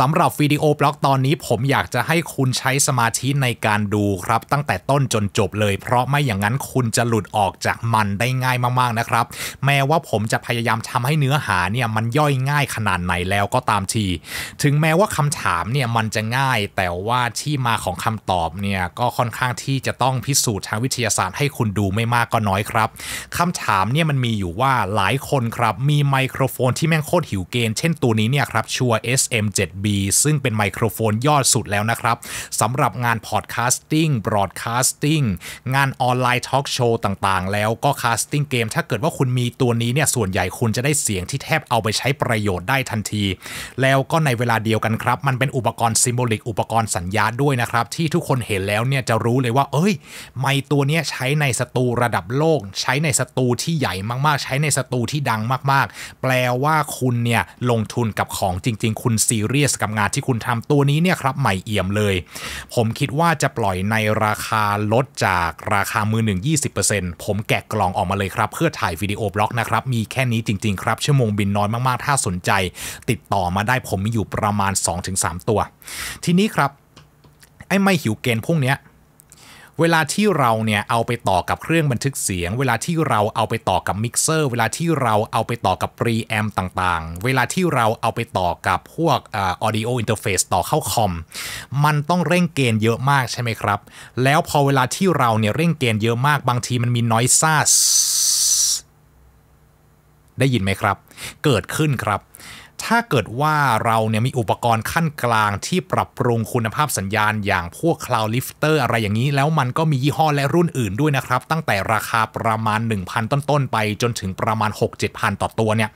สำหรับวิดีโอบล็อกตอนนี้ผมอยากจะให้คุณใช้สมาธิในการดูครับตั้งแต่ต้นจนจบเลยเพราะไม่อย่างนั้นคุณจะหลุดออกจากมันได้ง่ายมากๆนะครับแม้ว่าผมจะพยายามทำให้เนื้อหาเนี่ยมันย่อยง่ายขนาดไหนแล้วก็ตามที ถึงแม้ว่าคำถามเนี่ยมันจะง่าย แต่ว่าที่มาของคำตอบเนี่ยก็ค่อนข้างที่จะต้องพิสูจน์ทางวิทยาศาสตร์ให้คุณดูไม่มากก็น้อยครับ คำถามเนี่ยมันมีอยู่ว่าหลายคนครับ มีไมโครโฟนที่แม่งโคตรหิวเกณฑ์เช่นตัวนี้เนี่ยครับชัว SM7B B ซึ่งเป็นไมโครโฟนยอดสุดแล้วนะครับสำหรับงานพอดแคสติ้งบรอดแคสติ้งงานออนไลน์ทอล์กโชว์ต่างๆ แล้วก็แคสติ้งเกมถ้าเกิดว่าคุณมีตัวนี้เนี่ยส่วนใหญ่คุณจะได้เสียงที่แทบเอาไปใช้ประโยชน์ได้ทันที แล้วก็ในเวลาเดียวกันครับ มันเป็นอุปกรณ์ซิมโบลิก อุปกรณ์สัญญาด้วยนะครับ ที่ทุกคนเห็นแล้วเนี่ยจะรู้เลยว่าเอ้ยไมตัวนี้ใช้ในสตูระดับโลก ใช้ในสตูที่ใหญ่มากๆ ใช้ในสตูที่ดังมากๆ แปลว่าคุณเนี่ยลงทุนกับของจริง ๆ คุณซีเรียสสกับงานที่คุณทำตัวนี้เนี่ยครับ ใหม่เอี่ยมเลย ผมคิดว่าจะปล่อยในราคาลดจากราคามือหนึ่ง20%ผมแกะกล่องออกมาเลยครับ เพื่อถ่ายวิดีโอบล็อกนะครับ มีแค่นี้จริงๆครับ ชั่วโมงบินน้อยมาก ๆ ถ้าสนใจ ติดต่อมาได้ผมมีอยู่ประมาณ 2-3 ตัว ทีนี้ครับ ไอ้ไม่หิวเกณฑ์พวกเนี้ยเวลาที่เราเนี่ยเอาไปต่อกับเครื่องบันทึกเสียง เวลาที่เราเอาไปต่อกับมิกเซอร์ เวลาที่เราเอาไปต่อกับรีแอมต่างๆ เวลาที่เราเอาไปต่อกับพวกออดิโออินเทอร์เฟซต่อเข้าคอม มันต้องเร่งเกณฑ์เยอะมากใช่ไหมครับ แล้วพอเวลาที่เราเนี่ยเร่งเกณฑ์เยอะมากบางทีมันมีนอยซ่าได้ยินไหมครับ เกิดขึ้นครับถ้าเกิดว่าเราเนี่ยมีอุปกรณ์ขั้นกลางที่ปรับปรุงคุณภาพสัญญาณอย่างพวก Cloud Lifter อะไรอย่างนี้แล้วมันก็มียี่ห้อและรุ่นอื่นด้วยนะครับ ตั้งแต่ราคาประมาณ 1,000 ต้น ๆ ไป จนถึงประมาณ 6-7,000 ต่อตัวเนี่ย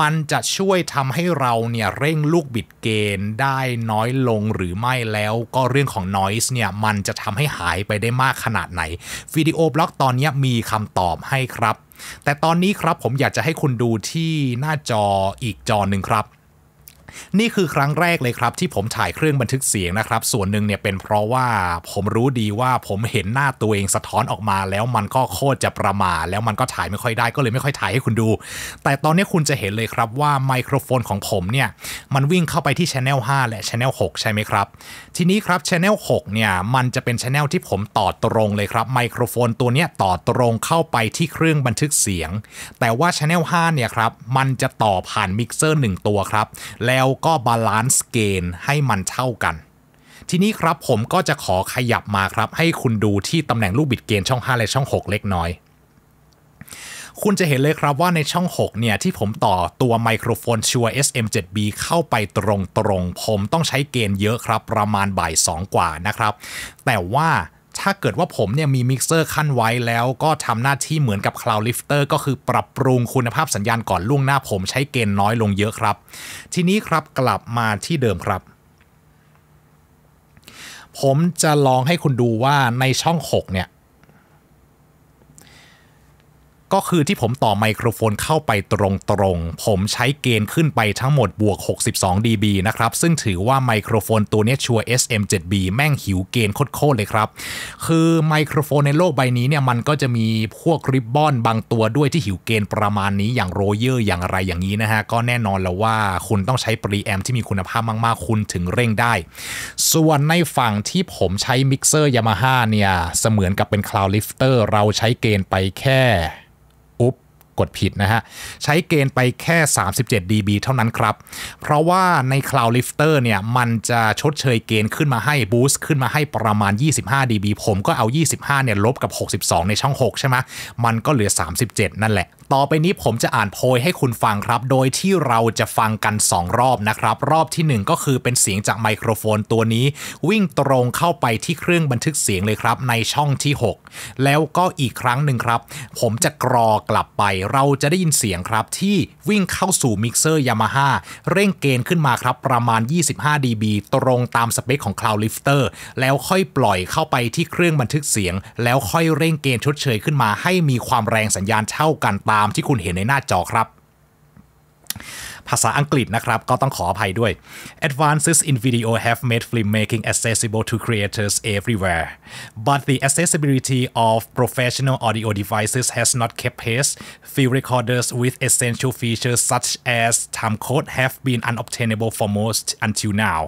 มันจะช่วยทำให้เราเนี่ยเร่งลูกบิดเกณฑ์ได้น้อยลงหรือไม่แล้ว ก็เรื่องของ Noise เนี่ยมันจะทำให้หายไปได้มากขนาดไหนวิดีโอบล็อกตอนนี้มีคำตอบให้ครับแต่ตอนนี้ครับผมอยากจะให้คุณดูที่หน้าจออีกจอหนึ่งครับ นี่คือครั้งแรกเลยครับ ที่ผมถ่ายเครื่องบันทึกเสียงนะครับ ส่วนหนึ่งเนี่ยเป็นเพราะว่าผมรู้ดีว่าผมเห็นหน้าตัวเองสะท้อนออกมาแล้วมันก็โคตรจะประมา แล้วมันก็ถ่ายไม่ค่อยได้ก็เลยไม่ค่อยถ่ายให้คุณดู แต่ตอนนี้คุณจะเห็นเลยครับว่าไมโครโฟนของผมเนี่ยมันวิ่งเข้าไปที่ Channel 5 และ Channel 6 ใช่ไหมครับ ทีนี้ครับ Channel 6เนี่ยมันจะเป็น Channel ที่ผมต่อตรงเลยครับ ไมโครโฟนตัวนี้ต่อตรงเข้าไปที่เครื่องบันทึกเสียง แต่ว่า Channel 5เนี่ยครับมันจะต่อผ่านมิกเซอร์1ตัวครับแล้วก็บาลานซ์เกนให้มันเท่ากัน ทีนี้ครับผมก็จะขอขยับมาครับให้คุณดูที่ตำแหน่งลูกบิดเกณฑ์ช่อง 5 และช่อง 6 เล็กน้อยคุณจะเห็นเลยครับว่าในช่อง 6 เนี่ยที่ผมต่อตัวไมโครโฟนชัว SM7B เข้าไปตรงๆ ผมต้องใช้เกณฑ์เยอะครับ ประมาณบ่าย2กว่านะครับ แต่ว่าถ้าเกิดว่าผมเนี่ยมีมิกเซอร์ขั้นไว้แล้วก็ทำหน้าที่เหมือนกับ Cloud Lifter ก็คือปรับปรุงคุณภาพสัญญาณก่อนล่วงหน้าผมใช้เกณฑ์น้อยลงเยอะครับ ทีนี้ครับกลับมาที่เดิมครับ ผมจะลองให้คุณดูว่าในช่อง 6 เนี่ยก็คือที่ผมต่อไมโครโฟนเข้าไปตรงๆ ผมใช้เกณฑ์ขึ้นไปทั้งหมดบวก62 dB นะครับ ซึ่งถือว่าไมโครโฟนตัวนี้ชัว SM7B แม่งหิวเกณฑ์โคตรๆเลยครับ คือไมโครโฟนในโลกใบนี้เนี่ยมันก็จะมีพวกริบบอนบางตัวด้วยที่หิวเกณฑ์ประมาณนี้อย่างโรเยอร์อย่างไรอย่างนี้นะฮะ ก็แน่นอนแล้วว่าคุณต้องใช้ปรีแอมที่มีคุณภาพมากๆคุณถึงเร่งได้ ส่วนในฝั่งที่ผมใช้มิกเซอร์ยามาฮ่าเนี่ยเสมือนกับเป็นคลาวลิฟเตอร์เราใช้เกณฑ์ไปแค่กดผิดนะฮะ ใช้เกณฑ์ไปแค่37 dB เท่านั้นครับ เพราะว่าใน Cloud Lifter เนี่ยมันจะชดเชยเกณฑ์ขึ้นมาให้บูสต์ขึ้นมาให้ประมาณ25 dB ผมก็เอา 25เนี่ยลบกับ 62 ในช่อง 6 ใช่ไหมมันก็เหลือ 37 นั่นแหละต่อไปนี้ผมจะอ่านโพยให้คุณฟังครับ โดยที่เราจะฟังกัน 2 รอบนะครับ รอบที่ 1 ก็คือเป็นเสียงจากไมโครโฟนตัวนี้ วิ่งตรงเข้าไปที่เครื่องบันทึกเสียงเลยครับ ในช่องที่ 6 แล้วก็อีกครั้งหนึ่งครับ ผมจะกรอกลับไปเราจะได้ยินเสียงครับที่วิ่งเข้าสู่มิกเซอร์ยามาฮ่าเร่งเกณฑ์ขึ้นมาครับประมาณ25 dB ตรงตามสเปคของ Cloud Lifter แล้วค่อยปล่อยเข้าไปที่เครื่องบันทึกเสียง แล้วค่อยเร่งเกณฑ์ชดเชยขึ้นมา ให้มีความแรงสัญญาณเท่ากันตตามที่คุณเห็นในหน้าจอครับภาษาอังกฤษนะครับ Advances in video have made filmmaking accessible to creators everywhere but the accessibility of professional audio devices has not kept pace film recorders with essential features such as timecode have been unobtainable for most until now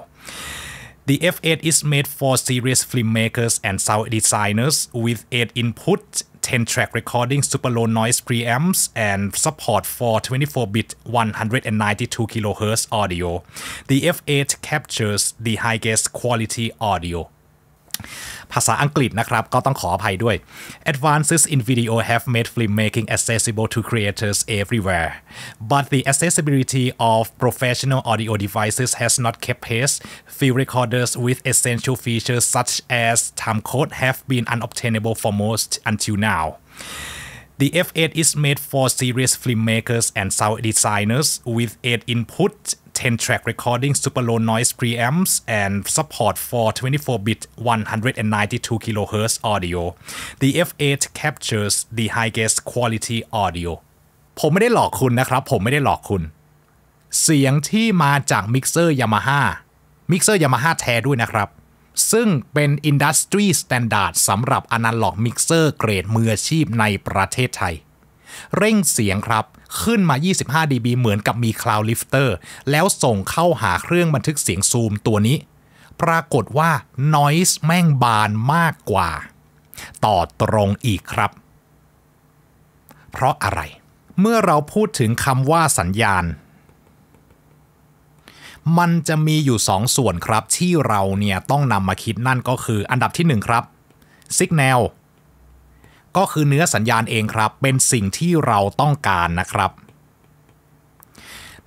the F8 is made for serious filmmakers and sound designers with 8 input, 10-track recording, super low noise preamps, and support for 24-bit 192 kHz audio. The F8 captures the highest quality audio. ภาษาอังกฤษนะครับก็ต้องขออภัยด้วย. Advances in video have made filmmaking accessible to creators everywhere but the accessibility of professional audio devices has not kept pace film recorders with essential features such as timecode have been unobtainable for most until now The F8 is made for serious filmmakers and sound designers with 8 input 10-track recording super low noise preamps and support for 24-bit 192 kHz audio. The F8 captures the highest quality audio. ผมไม่ได้หลอกคุณนะครับ ผมไม่ได้หลอกคุณ เสียงที่มาจากมิกเซอร์ยามาฮ่ามิกเซอร์ยามาฮ่าแท้ด้วยนะครับ ซึ่งเป็นอินดัสทรีสแตนดาร์ดสำหรับอนาล็อกมิกเซอร์เกรดมืออาชีพในประเทศไทย เร่งเสียงครับขึ้นมา25 dB เหมือนกับมี Cloud Lifter แล้วส่งเข้าหาเครื่องบันทึกเสียงซูมตัวนี้ ปรากฏว่า Noise แม่งบานมากกว่า ต่อตรงอีกครับ เพราะอะไร เมื่อเราพูดถึงคำว่าสัญญาณ มันจะมีอยู่ 2 ส่วนครับที่เราเนี่ยต้องนำมาคิดนั่นก็คืออันดับที่ 1 ครับ Signal ก็คือเนื้อสัญญาณเองครับ เป็นสิ่งที่เราต้องการนะครับ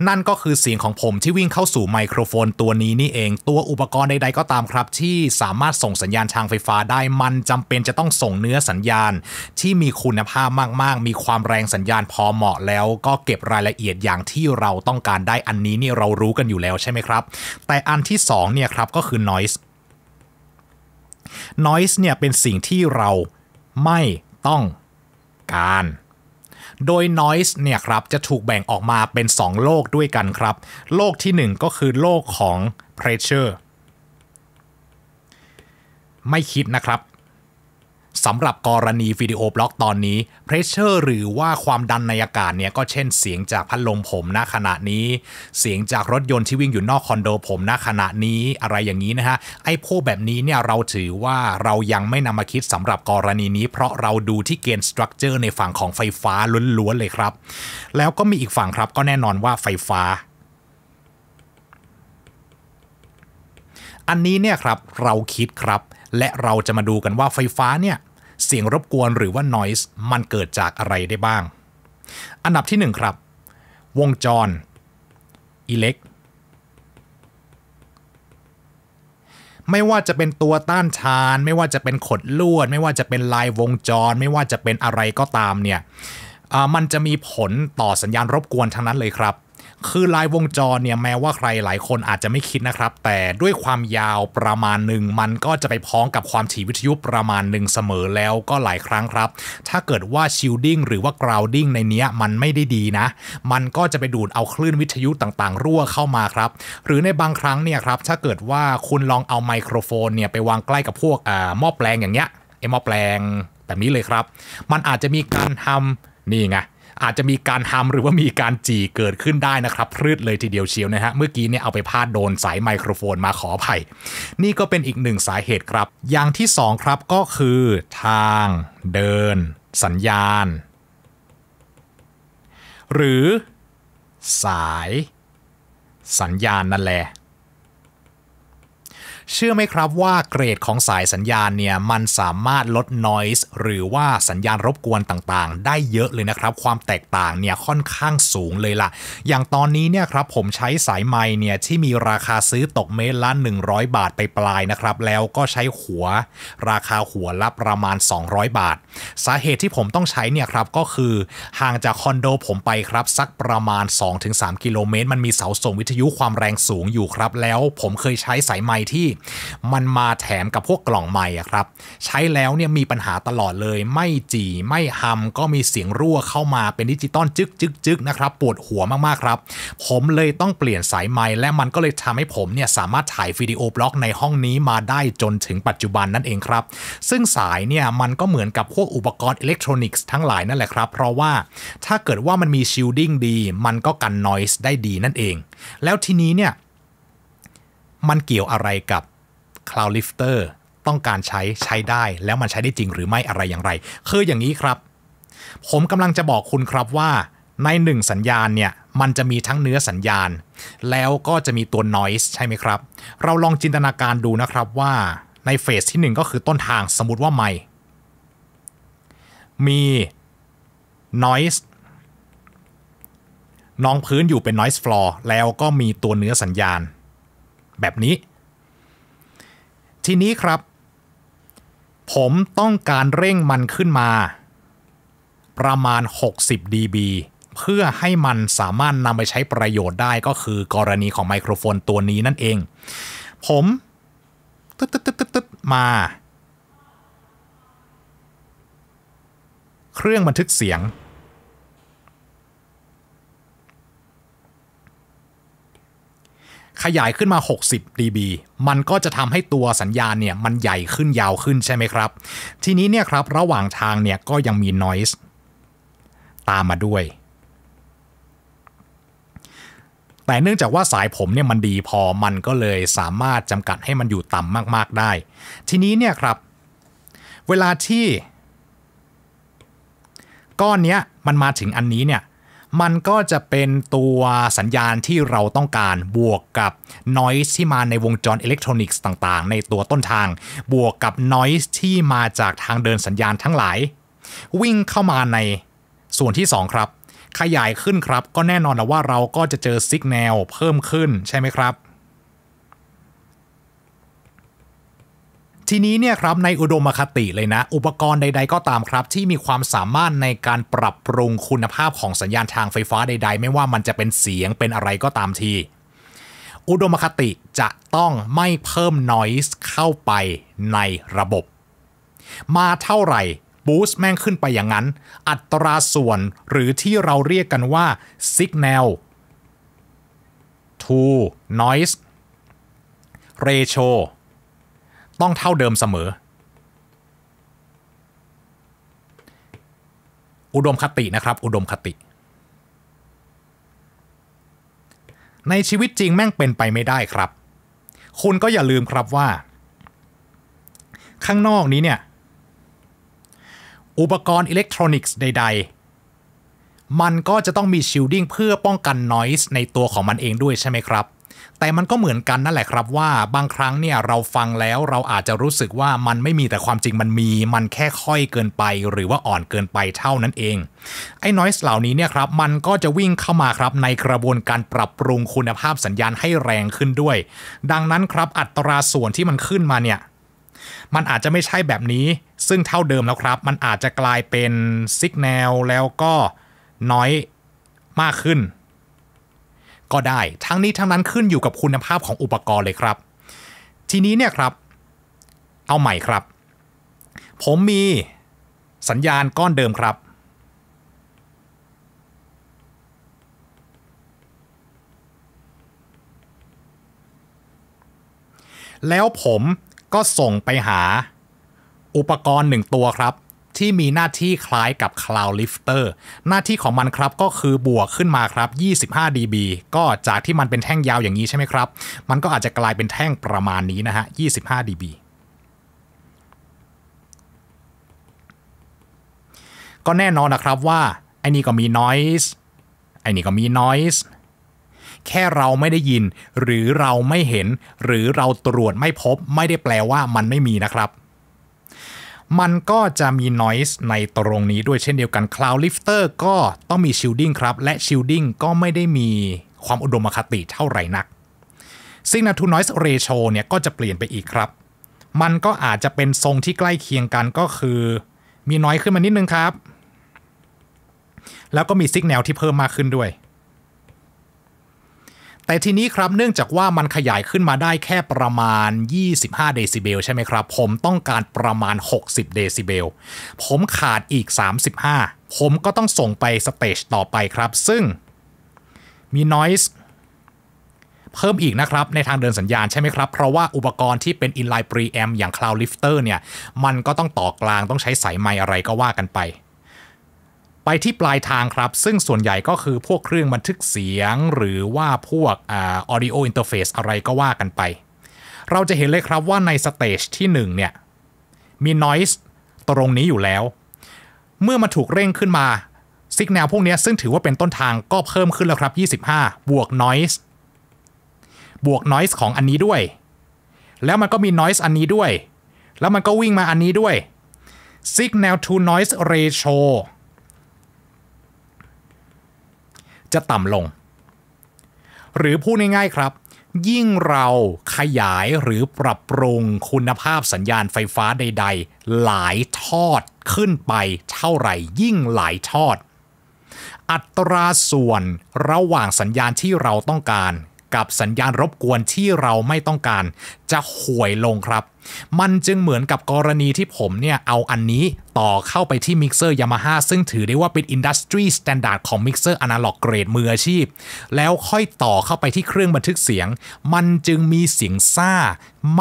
นั่นก็คือเสียงของผมที่วิ่งเข้าสู่ไมโครโฟนตัวนี้นี่เอง ตัวอุปกรณ์ใด ๆก็ตามครับ ที่สามารถส่งสัญญาณทางไฟฟ้าได้มันจำเป็นจะต้องส่งเนื้อสัญญาณที่มีคุณภาพมากๆ มีความแรงสัญญาณพอเหมาะแล้วก็เก็บรายละเอียดอย่างที่เราต้องการได้อันนี้นี่เรารู้กันอยู่แล้วใช่ไหมครับ แต่อันที่2เนี่ยครับก็คือ noise noise เนี่ยเป็นสิ่งที่เราไม่ต้องการ โดย Noise เนี่ยครับจะถูกแบ่งออกมาเป็น 2 โลกด้วยกันครับ โลกที่ 1 ก็คือโลกของ Pressure ไม่คิดนะครับสำหรับกรณีวิดีโอบล็อกตอนนี้เพรสเชอร์หรือว่าความดันในอากาศเนี่ยก็เช่นเสียงจากพัดลมผมณขณะนี้ เสียงจากรถยนต์ที่วิ่งอยู่นอกคอนโดผมณขณะนี้อะไรอย่างนี้นะฮะ ไอ้พวกแบบนี้เนี่ยเราถือว่าเรายังไม่นำมาคิดสำหรับกรณีนี้เพราะเราดูที่เกณฑ์สตรัคเจอร์ในฝั่งของไฟฟ้าล้วนๆเลยครับ แล้วก็มีอีกฝั่งครับก็แน่นอนว่าไฟฟ้า อันนี้เนี่ยครับเราคิดครับ และเราจะมาดูกันว่าไฟฟ้าเนี่ยเสียงรบกวนหรือว่า noise มันเกิดจากอะไรได้บ้าง อันดับที่ 1 ครับ วงจรอิเล็ก ไม่ว่าจะเป็นตัวต้านชาน ไม่ว่าจะเป็นขดลวด ไม่ว่าจะเป็นลายวงจร ไม่ว่าจะเป็นอะไรก็ตามเนี่ยมันจะมีผลต่อสัญญาณรบกวนทั้งนั้นเลยครับคือลายวงจรเนี่ยแม้ว่าใครหลายคนอาจจะไม่คิดนะครับ แต่ด้วยความยาวประมาณหนึ่งมันก็จะไปพ้องกับความถี่วิทยุประมาณหนึ่งเสมอแล้วก็หลายครั้งครับ ถ้าเกิดว่าชิลดิ้งหรือว่ากราวดิ้งในเนี้ย มันไม่ได้ดีนะ มันก็จะไปดูดเอาคลื่นวิทยุต่างๆ รั่วเข้ามาครับ หรือในบางครั้งเนี่ยครับถ้าเกิดว่าคุณลองเอาไมโครโฟนเนี่ยไปวางใกล้กับพวกอ่าหม้อแปลงอย่างเงี้ยไอหม้อแปลงแบบนี้เลยครับ มันอาจจะมีการทำนี่ไงอาจจะมีการทำหรือว่ามีการจี่เกิดขึ้นได้นะครับพรืดเลยทีเดียวเชียวนะฮะเมื่อกี้เนี่ยเอาไปพาดโดนสายไมโครโฟนมาขออภัย นี่ก็เป็นอีกหนึ่งสาเหตุครับ อย่างที่ 2 ครับก็คือทางเดินสัญญาณ หรือสายสัญญาณนั่นแหละเชื่อไหมครับว่าเกรดของสายสัญญาณเนี่ยมันสามารถลด noise หรือว่าสัญญาณรบกวนต่างๆ ได้เยอะเลยนะครับ ความแตกต่างเนี่ยค่อนข้างสูงเลยละ่ะ อย่างตอนนี้เนี่ยครับผมใช้สายไม้เนี่ยที่มีราคาซื้อตกเมตรละ 100 บาทไปปลายนะครับ แล้วก็ใช้หัวราคาหัวละประมาณ 200 บาท สาเหตุที่ผมต้องใช้เนี่ยครับก็คือห่างจากคอนโดผมไปครับ สักประมาณ 2-3 กิโลเมตร มันมีเสาส่งวิทยุความแรงสูงอยู่ครับแล้ว ผมเคยใช้สายไม้ที่มันมาแถมกับพวกกล่องใหม่ครับ ใช้แล้วเนี่ยมีปัญหาตลอดเลย ไม่จี่ ไม่ฮัมก็มีเสียงรั่วเข้ามาเป็นดิจิตอลจึกจึกจึกนะครับ ปวดหัวมาก ๆ ครับ ผมเลยต้องเปลี่ยนสายไม้และมันก็เลยทำให้ผมเนี่ยสามารถถ่ายวิดีโอบล็อกในห้องนี้มาได้จนถึงปัจจุบันนั่นเองครับ ซึ่งสายเนี่ยมันก็เหมือนกับพวกอุปกรณ์อิเล็กทรอนิกส์ทั้งหลายนั่นแหละครับ เพราะว่าถ้าเกิดว่ามันมีชิลดิ้งดีมันก็กันนอยส์ได้ดีนั่นเอง แล้วทีนี้เนี่ยมันเกี่ยวอะไรกับ Cloud Lifter ต้องการใช้ใช้ได้แล้วมันใช้ได้จริงหรือไม่อะไรอย่างไรคืออย่างนี้ครับ ผมกำลังจะบอกคุณครับว่า ในหนึ่งสัญญาณเนี่ย มันจะมีทั้งเนื้อสัญญาณ แล้วก็จะมีตัว noise ใช่ไหมครับ เราลองจินตนาการดูนะครับว่าในเฟสที่1 ก็คือต้นทางสมมติว่าไม่มี noise น้องพื้นอยู่เป็น noise floor แล้วก็มีตัวเนื้อสัญญาณ แบบนี้ทีนี้ครับ ผมต้องการเร่งมันขึ้นมา ประมาณ 60 dB เพื่อให้มันสามารถนำไปใช้ประโยชน์ได้ก็คือกรณีของไมโครโฟนตัวนี้นั่นเอง ผม ตึ๊ดตึ๊ดตึ๊ดตึ๊ดมา เครื่องบันทึกเสียงขยายขึ้นมา 60 dB มันก็จะทำให้ตัวสัญญาณเนี่ยมันใหญ่ขึ้นยาวขึ้นใช่ไหมครับ ทีนี้เนี่ยครับระหว่างทางเนี่ยก็ยังมี noise ตามมาด้วย แต่เนื่องจากว่าสายผมเนี่ยมันดีพอมันก็เลยสามารถจำกัดให้มันอยู่ต่ำมากๆได้ ทีนี้เนี่ยครับ เวลาที่ก้อนเนี้ยมันมาถึงอันนี้เนี่ยมันก็จะเป็นตัวสัญญาณที่เราต้องการบวกกับ noise ที่มาในวงจรอิเล็กทรอนิกส์ต่างๆ ในตัวต้นทาง บวกกับ noise ที่มาจากทางเดินสัญญาณทั้งหลาย วิ่งเข้ามาในส่วนที่ 2 ครับ ขยายขึ้นครับ ก็แน่นอนแล้วว่าเราก็จะเจอสิกแนลเพิ่มขึ้นใช่ไหมครับทีนี้เนี่ยครับในอุดมคติเลยนะ อุปกรณ์ใดๆก็ตามครับ ที่มีความสามารถในการปรับปรุงคุณภาพของสัญญาณทางไฟฟ้าใด ๆ ไม่ว่ามันจะเป็นเสียงเป็นอะไรก็ตามที อุดมคติจะต้องไม่เพิ่ม noise เข้าไปในระบบ มาเท่าไหร่บูสต์แม่งขึ้นไปอย่างนั้น อัตราส่วนหรือที่เราเรียกกันว่า signal to noise ratio ต้องเท่าเดิมเสมอ อุดมคตินะครับ อุดมคติ ในชีวิตจริงแม่งเป็นไปไม่ได้ครับ คุณก็อย่าลืมครับว่า ข้างนอกนี้เนี่ย อุปกรณ์อิเล็กทรอนิกส์ใดๆ มันก็จะต้องมีชิลดิ้งเพื่อป้องกันนอยส์ในตัวของมันเองด้วยใช่ไหมครับแต่มันก็เหมือนกันนั่นแหละครับว่าบางครั้งเนี่ยเราฟังแล้วเราอาจจะรู้สึกว่ามันไม่มีแต่ความจริงมันมี มันแค่ค่อยเกินไปหรือว่าอ่อนเกินไปเท่านั้นเอง ไอ้นอยส์เหล่านี้เนี่ยครับ มันก็จะวิ่งเข้ามาครับในกระบวนการปรับปรุงคุณภาพสัญญาณให้แรงขึ้นด้วย ดังนั้นครับอัตราส่วนที่มันขึ้นมาเนี่ยมันอาจจะไม่ใช่แบบนี้ซึ่งเท่าเดิมแล้วครับมันอาจจะกลายเป็นสัญญาณแล้วก็น้อยมากขึ้นก็ได้ทั้งนี้ ทั้งนั้นขึ้นอยู่กับคุณภาพของอุปกรณ์เลยครับ ทีนี้เนี่ยครับ เอาใหม่ครับ ผมมีสัญญาณก้อนเดิมครับ แล้วผมก็ส่งไปหาอุปกรณ์หนึ่งตัวครับที่มีหน้าที่คล้ายกับ Cloud Lifter หน้าที่ของมันครับก็คือบวกขึ้นมาครับ25 dB ก็จากที่มันเป็นแท่งยาวอย่างนี้ใช่ไหมครับ มันก็อาจจะกลายเป็นแท่งประมาณนี้นะฮะ25 dB ก็แน่นอนนะครับว่า ไอ้นี่ก็มี noise ไอ้นี่ก็มี noise แค่เราไม่ได้ยินหรือเราไม่เห็นหรือเราตรวจไม่พบไม่ได้แปลว่ามันไม่มีนะครับมันก็จะมี noise ในตรงนี้ด้วยเช่นเดียวกัน Cloud Lifter ก็ต้องมี shielding ครับ และ shielding ก็ไม่ได้มีความอุดมคติเท่าไหร่นัก signal to noise ratio เนี่ยก็จะเปลี่ยนไปอีกครับ มันก็อาจจะเป็นทรงที่ใกล้เคียงกันก็คือ มีน้อยขึ้นมานิดนึงครับ แล้วก็มีซิกแนลที่เพิ่มมากขึ้นด้วยแต่ทีนี้ครับเนื่องจากว่ามันขยายขึ้นมาได้แค่ประมาณ 25 เดซิเบลใช่ไหมครับ ผมต้องการประมาณ 60 เดซิเบลผมขาดอีก 35 ผมก็ต้องส่งไปสเตจต่อไปครับ ซึ่งมี Noise เพิ่มอีกนะครับ ในทางเดินสัญญาณใช่ไหมครับ เพราะว่าอุปกรณ์ที่เป็น inline preamp อย่าง Cloud Lifter เนี่ยมันก็ต้องต่อกลางต้องใช้สายไมอะไรก็ว่ากันไปไปที่ปลายทางครับ ซึ่งส่วนใหญ่ก็คือพวกเครื่องบันทึกเสียงหรือว่าพวกออดิโออินเทอร์เฟซอะไรก็ว่ากันไป เราจะเห็นเลยครับว่าในสเตจที่ 1 เนี่ย มี Noise ตรงนี้อยู่แล้ว เมื่อมาถูกเร่งขึ้นมาสิกแนลพวกนี้ซึ่งถือว่าเป็นต้นทางก็เพิ่มขึ้นแล้วครับ 25บวก Noise บวก Noise ของอันนี้ด้วย แล้วมันก็มี Noise อันนี้ด้วย แล้วมันก็วิ่งมาอันนี้ด้วย Signal to Noise Ratio จะต่ำลง หรือพูดง่ายๆครับ ยิ่งเราขยายหรือปรับปรุงคุณภาพสัญญาณไฟฟ้าใด ๆ หลายทอดขึ้นไปเท่าไหร่ยิ่งหลายทอด อัตราส่วนระหว่างสัญญาณที่เราต้องการกับสัญญาณรบกวนที่เราไม่ต้องการจะห่วยลงครับ มันจึงเหมือนกับกรณีที่ผมเนี่ยเอาอันนี้ต่อเข้าไปที่มิกเซอร์ยามาฮ่าซึ่งถือได้ว่าเป็นอินดัสทรีสแตนดาร์ดของมิกเซอร์อนาล็อกเกรดมืออาชีพ แล้วค่อยต่อเข้าไปที่เครื่องบันทึกเสียง มันจึงมีเสียงซ่า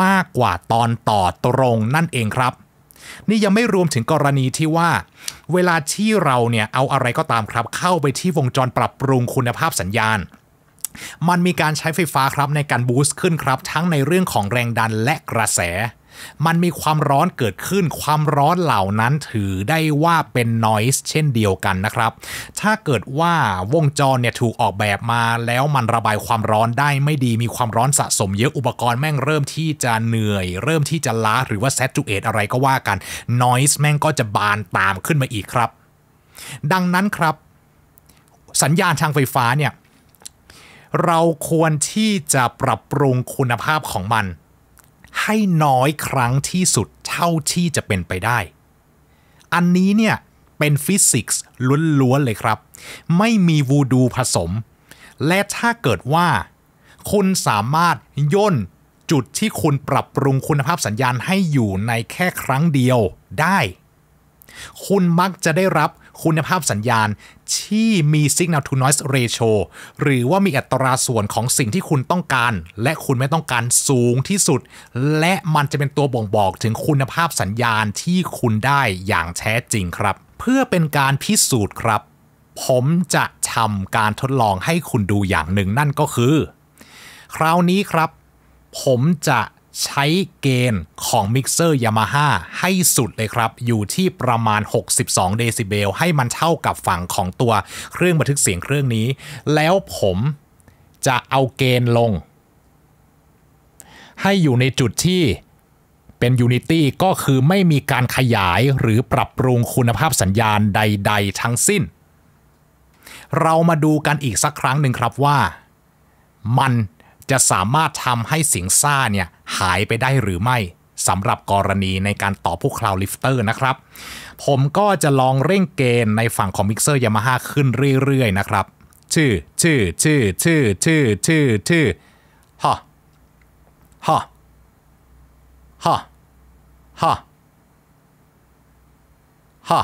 มากกว่าตอนต่อตรงนั่นเองครับ นี่ยังไม่รวมถึงกรณีที่ว่า เวลาที่เราเนี่ยเอาอะไรก็ตามครับ เข้าไปที่วงจรปรับปรุงคุณภาพสัญญาณมันมีการใช้ไฟฟ้าครับในการบูสต์ขึ้นครับ ทั้งในเรื่องของแรงดันและกระแส มันมีความร้อนเกิดขึ้น ความร้อนเหล่านั้นถือได้ว่าเป็นนอ i s e เช่นเดียวกันนะครับ ถ้าเกิดว่าวงจรเนี่ยถูกออกแบบมาแล้วมันระบายความร้อนได้ไม่ดีมีความร้อนสะสมเยอะ อุปกรณ์แม่งเริ่มที่จะเหนื่อย เริ่มที่จะล้าหรือว่าแซตจูเอ e อะไรก็ว่ากันนอ i s e แม่งก็จะบานตามขึ้นมาอีกครับ ดังนั้นครับ สัญญาณทางไฟฟ้าเนี่ยเราควรที่จะปรับปรุงคุณภาพของมัน ให้น้อยครั้งที่สุดเท่าที่จะเป็นไปได้ อันนี้เนี่ย เป็นฟิสิกส์ล้วนๆเลยครับ ไม่มีวูดูผสม และถ้าเกิดว่า คุณสามารถย่นจุดที่คุณปรับปรุงคุณภาพสัญญาณให้อยู่ในแค่ครั้งเดียวได้คุณมักจะได้รับคุณภาพสัญญาณที่มี signal to noise ratio หรือว่ามีอัตราส่วนของสิ่งที่คุณต้องการ และคุณไม่ต้องการสูงที่สุด และมันจะเป็นตัวบ่งบอกถึงคุณภาพสัญญาณที่คุณได้อย่างแท้จริงครับ เพื่อเป็นการพิสูจน์ครับ ผมจะทำการทดลองให้คุณดูอย่างหนึ่งนั่นก็คือ คราวนี้ครับผมจะใช้เกณฑ์ของมิกเซอร์ยามาฮ่าให้สุดเลยครับ อยู่ที่ประมาณ 62เดซิเบลให้มันเท่ากับฝั่งของตัวเครื่องบันทึกเสียงเครื่องนี้ แล้วผมจะเอาเกณฑ์ลง ให้อยู่ในจุดที่เป็น Unity ก็คือไม่มีการขยายหรือปรับปรุงคุณภาพสัญญาณใดๆทั้งสิ้น เรามาดูกันอีกสักครั้งหนึ่งครับว่า มันจะสามารถทำให้เสียงซ่าเนี่ยหายไปได้หรือไม่สำหรับกรณีในการต่อผู้คลาวลิฟเตอร์นะครับ ผมก็จะลองเร่งเกณฑ์ในฝั่งของมิกเซอร์ยามาฮ่าขึ้นเรื่อยๆนะครับ ชื่อชื่อชื่อชื่อชื่อชื่อชื่อฮะ ฮะ ฮะ ฮะ ฮะ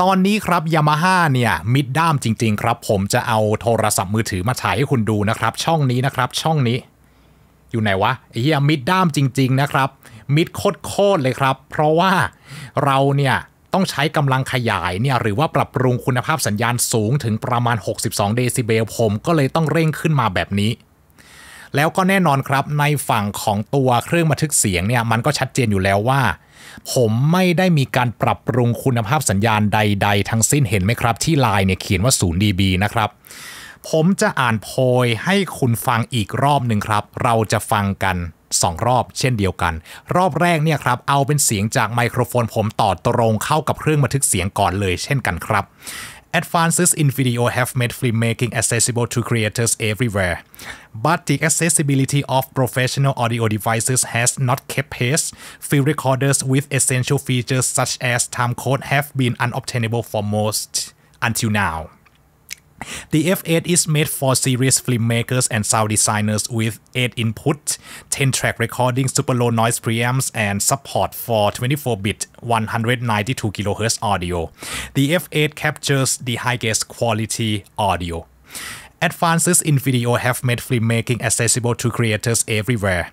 ตอนนี้ครับยามาฮ่าเนี่ยมิดด้ามจริง ๆ ครับ ผมจะเอาโทรศัพท์มือถือมาถ่ายให้คุณดูนะครับช่องนี้นะครับช่องนี้อยู่ไหนวะไอ้เหี้ยมิดด้ามจริง ๆ นะครับ มิดโคตรเลยครับ เพราะว่าเราเนี่ยต้องใช้กำลังขยายเนี่ยหรือว่าปรับปรุงคุณภาพสัญญาณสูงถึงประมาณ62เดซิเบลผมก็เลยต้องเร่งขึ้นมาแบบนี้ แล้วก็แน่นอนครับในฝั่งของตัวเครื่องบันทึกเสียงเนี่ยมันก็ชัดเจนอยู่แล้วว่า ผมไม่ได้มีการปรับปรุงคุณภาพสัญญาณใด ๆ ทั้งสิ้นเห็นไหมครับที่ไลน์เนี่ยเขียนว่า0 dB นะครับผมจะอ่านโพยให้คุณฟังอีกรอบหนึ่งครับ เราจะฟังกัน 2 รอบเช่นเดียวกัน รอบแรกเนี่ยครับ เอาเป็นเสียงจากไมโครโฟนผมต่อตรงเข้ากับเครื่องบันทึกเสียงก่อนเลยเช่นกันครับ Advances in video have made filmmaking accessible to creators everywhere. But the accessibility of professional audio devices has not kept pace. Film recorders with essential features such as timecode have been unobtainable for most until now. The F8 is made for serious filmmakers and sound designers with 8 input, 10 track recording, super low noise preamps, and support for 24 bit 192 kHz audio. The F8 captures the highest quality audio. Advances in video have made filmmaking accessible to creators everywhere,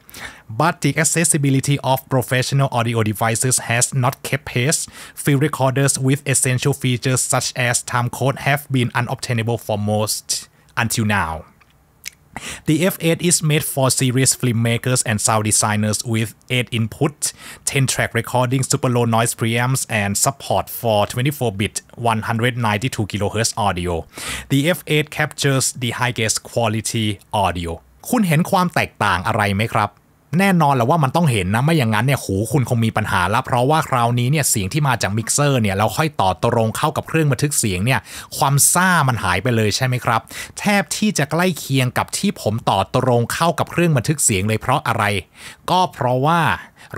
but the accessibility of professional audio devices has not kept pace. Film recorders with essential features such as timecode have been unobtainable for most until now. The F8 is made for serious filmmakers and sound designers with 8 input, 10 track recording, super low noise preamps, and support for 24 bit 192 kHz audio. The F8 captures the highest quality audio. คุณเห็นความแตกต่างอะไรไหมครับแน่นอนแหละว่ามันต้องเห็นนะไม่อย่างนั้นเนี่ยหูคุณคงมีปัญหาละเพราะว่าคราวนี้เนี่ยเสียงที่มาจากมิกเซอร์เนี่ยเราค่อยต่อตรงเข้ากับเครื่องบันทึกเสียงเนี่ยความซ่ามันหายไปเลยใช่ไหมครับแทบที่จะใกล้เคียงกับที่ผมต่อตรงเข้ากับเครื่องบันทึกเสียงเลยเพราะอะไร ก็เพราะว่า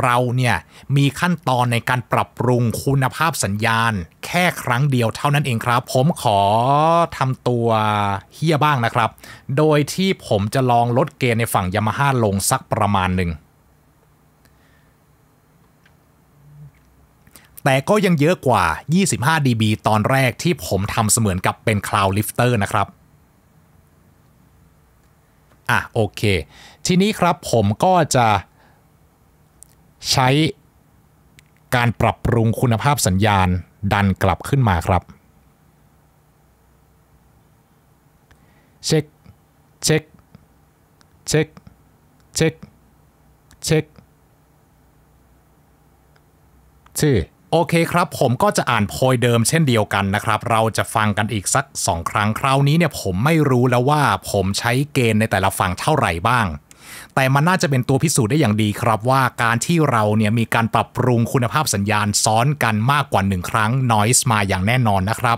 เราเนี่ยมีขั้นตอนในการปรับปรุงคุณภาพสัญญาณ แค่ครั้งเดียวเท่านั้นเองครับ ผมขอทำตัวเฮี้ยบ้างนะครับ โดยที่ผมจะลองลดเกณฑ์ในฝั่งยามาฮ่าลงสักประมาณหนึ่ง แต่ก็ยังเยอะกว่า25 dB ตอนแรกที่ผมทำเสมือนกับเป็น Cloud Lifter นะครับ อ่ะโอเค ทีนี้ครับผมก็จะใช้การปรับปรุงคุณภาพสัญญาณดันกลับขึ้นมาครับ เช็คเช็คเช็คเช็คเช็คชื่อโอเคครับ ผมก็จะอ่านโพยเดิมเช่นเดียวกันนะครับ เราจะฟังกันอีกสัก 2 ครั้งคราวนี้เนี่ยผมไม่รู้แล้วว่าผมใช้เกณฑ์ในแต่ละฝั่งเท่าไหร่บ้างแต่มันน่าจะเป็นตัวพิสูจน์ได้อย่างดีครับว่าการที่เราเนี่ยมีการปรับปรุงคุณภาพสัญญาณซ้อนกันมากกว่าหนึ่งครั้ง Noise มาอย่างแน่นอนนะครับ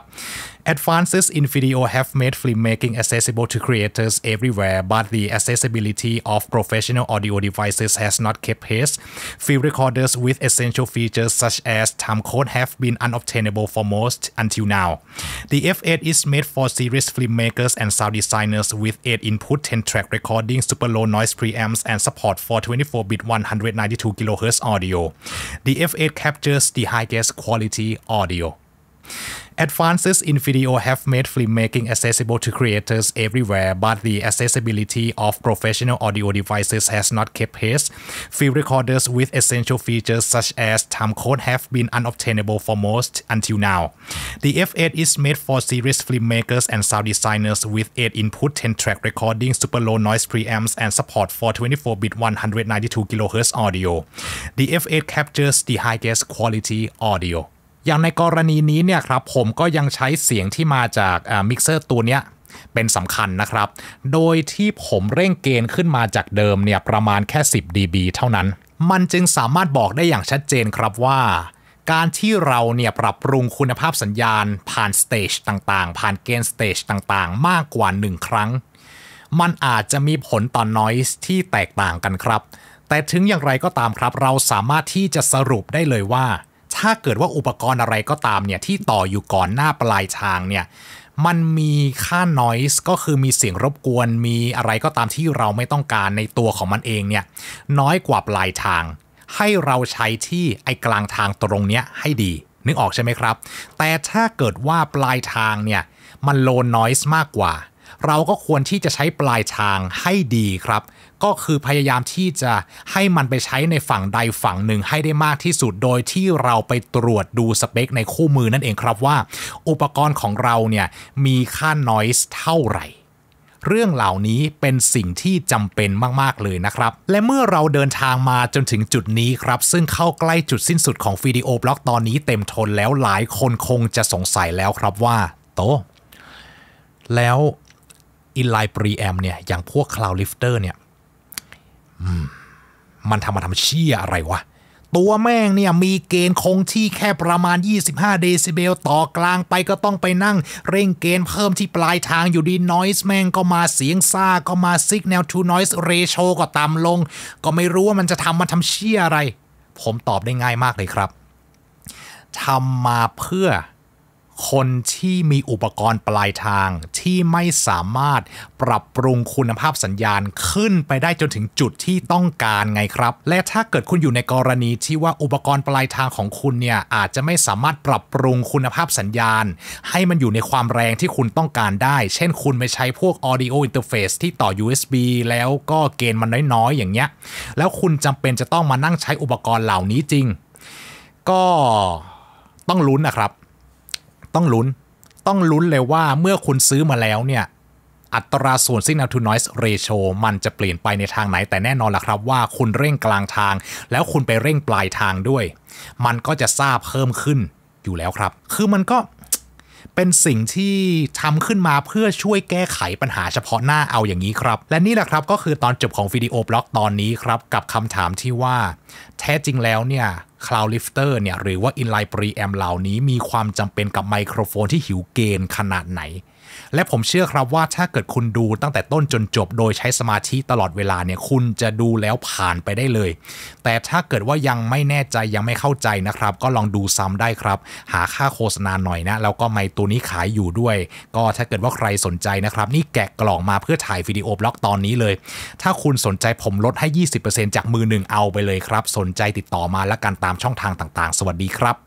Advances in video have made filmmaking accessible to creators everywhere, but the accessibility of professional audio devices has not kept pace. Film recorders with essential features such as timecode have been unobtainable for most until now. The F8 is made for serious filmmakers and sound designers with 8-input 10-track recording, super low noise preamps, and support for 24-bit 192 kHz audio. The F8 captures the highest quality audio. Advances in video have made filmmaking accessible to creators everywhere, but the accessibility of professional audio devices has not kept pace. Film recorders with essential features such as time code have been unobtainable for most until now. The F8 is made for serious filmmakers and sound designers with 8-input 10-track recording, super low noise preamps, and support for 24-bit 192 kHz audio. The F8 captures the highest quality audio. อย่างในกรณีนี้เนี่ยครับผมก็ยังใช้เสียงที่มาจากมิกเซอร์ตัวเนี้ยเป็นสำคัญนะครับ โดยที่ผมเร่งเกณฑ์ขึ้นมาจากเดิมเนี่ยประมาณแค่ 10 dB เท่านั้น มันจึงสามารถบอกได้อย่างชัดเจนครับว่า การที่เราเนี่ยปรับปรุงคุณภาพสัญญาณผ่านสเตจต่างๆผ่านเกณฑ์สเตจต่างๆ มากกว่า 1 ครั้ง มันอาจจะมีผลต่อ noise ที่แตกต่างกันครับ แต่ถึงอย่างไรก็ตามครับเราสามารถที่จะสรุปได้เลยว่าถ้าเกิดว่าอุปกรณ์อะไรก็ตามเนี่ยที่ต่ออยู่ก่อนหน้าปลายทางเนี่ยมันมีค่า noise ก็คือมีเสียงรบกวนมีอะไรก็ตามที่เราไม่ต้องการในตัวของมันเองเนี่ยน้อยกว่าปลายทาง ให้เราใช้ที่ไอกลางทางตรงเนี้ยให้ดี นึกออกใช่ไหมครับ แต่ถ้าเกิดว่าปลายทางเนี่ย มันโลน noise มากกว่า เราก็ควรที่จะใช้ปลายทางให้ดีครับก็คือพยายามที่จะให้มันไปใช้ในฝั่งใดฝั่งหนึ่งให้ได้มากที่สุดโดยที่เราไปตรวจดูสเปคในคู่มือนั่นเองครับว่าอุปกรณ์ของเราเนี่ยมีค่า noise เท่าไหร่ เรื่องเหล่านี้เป็นสิ่งที่จำเป็นมาก ๆ เลยนะครับ และเมื่อเราเดินทางมาจนถึงจุดนี้ครับ ซึ่งเข้าใกล้จุดสิ้นสุดของวิดีโอบล็อกตอนนี้เต็มทนแล้วหลายคนคงจะสงสัยแล้วครับว่าโตแล้วอินไลน์ปรีแอมเนี่ยอย่างพวกคลาวลิฟเตอร์เนี่ยมันทำมาทำเชี่ยอะไรวะ ตัวแม่งเนี่ยมีเกณฑ์คงที่แค่ประมาณ 25 เดซิเบลต่อกลางไปก็ต้องไปนั่ง เร่งเกณฑ์เพิ่มที่ปลายทางอยู่ดีนอยส์แม่งก็มาเสียงซ่า ก็มาซิกแนว to noise ratio ก็ต่ำลง ก็ไม่รู้ว่ามันจะทำมาทำเชี่ยอะไร ผมตอบได้ง่ายมากเลยครับทำมาเพื่อคนที่มีอุปกรณ์ปลายทางที่ไม่สามารถปรับปรุงคุณภาพสัญญาณขึ้นไปได้จนถึงจุดที่ต้องการไงครับ และถ้าเกิดคุณอยู่ในกรณีที่ว่าอุปกรณ์ปลายทางของคุณเนี่ย อาจจะไม่สามารถปรับปรุงคุณภาพสัญญาณ ให้มันอยู่ในความแรงที่คุณต้องการได้ เช่นคุณไปใช้พวก audio interface ที่ต่อ USB แล้วก็เกณฑ์มันน้อยๆ อย่างเงี้ยแล้วคุณจำเป็นจะต้องมานั่งใช้อุปกรณ์เหล่านี้จริง ก็ต้องลุ้นนะครับต้องลุ้น ต้องลุ้นเลยว่าเมื่อคุณซื้อมาแล้วเนี่ย อัตราส่วน signal to noise ratio มันจะเปลี่ยนไปในทางไหนแต่แน่นอนล่ะครับ ว่าคุณเร่งกลางทาง แล้วคุณไปเร่งปลายทางด้วย มันก็จะทราบเพิ่มขึ้นอยู่แล้วครับ คือมันก็เป็นสิ่งที่ทำขึ้นมาเพื่อช่วยแก้ไขปัญหาเฉพาะหน้าเอาอย่างนี้ครับ และนี่แหละครับก็คือตอนจบของวิดีโอบล็อกตอนนี้ครับ กับคำถามที่ว่าแท้จริงแล้วเนี่ยคลาวลิฟเตอร์เนี่ยหรือว่าอินไล e ์ปรีแอมเหล่านี้มีความจำเป็นกับไมโครโฟนที่หิวเกณฑ์ขนาดไหนและผมเชื่อครับว่าถ้าเกิดคุณดูตั้งแต่ต้นจนจบโดยใช้สมาธิตลอดเวลาเนี่ยคุณจะดูแล้วผ่านไปได้เลย แต่ถ้าเกิดว่ายังไม่แน่ใจยังไม่เข้าใจนะครับ ก็ลองดูซ้ำได้ครับ หาค่าโฆษณาหน่อยนะ แล้วก็ไม่ตัวนี้ขายอยู่ด้วย ก็ถ้าเกิดว่าใครสนใจนะครับ นี่แกะกล่องมาเพื่อถ่ายวิดีโอบล็อกตอนนี้เลย ถ้าคุณสนใจผมลดให้ 20%จากมือหนึ่งเอาไปเลยครับ สนใจติดต่อมาและกันตามช่องทางต่าง ๆ สวัสดีครับ